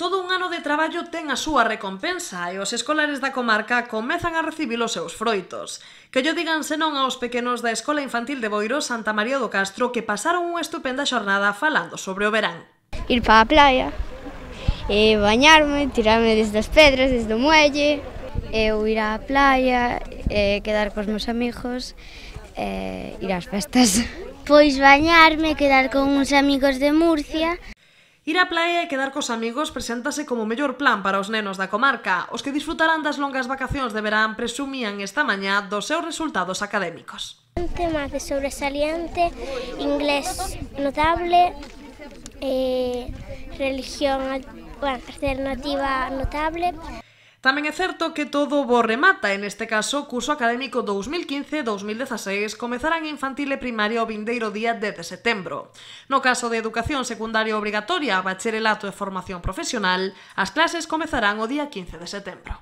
Todo un ano de traballo ten a súa recompensa e os escolares da comarca comezan a recibir os seus froitos. Que yo digan senón aos pequenos da Escola Infantil de Boiro Santa María do Castro que pasaron unha estupenda xornada falando sobre o verán. Ir para a playa, e bañarme, tirarme desde as pedras, desde o muelle, eu ir á playa, e quedar cos meus amigos, e ir ás festas. Pois bañarme, quedar con uns amigos de Murcia, Ir á praia e quedar cos amigos preséntase como o mellor plan para os nenos da comarca, os que disfrutarán das longas vacacións de verán presumían esta mañá dos seus resultados académicos. tema de sobresaliente, inglés notable, eh, religión, bueno, alternativa notable, Tamén é certo que todo bo remata, en este caso, o curso académico 2015-2016 comezará en infantil e primaria o vindeiro día 10 de setembro. No caso de educación secundaria obrigatoria, bacharelato e formación profesional, as clases comezarán o día 15 de setembro.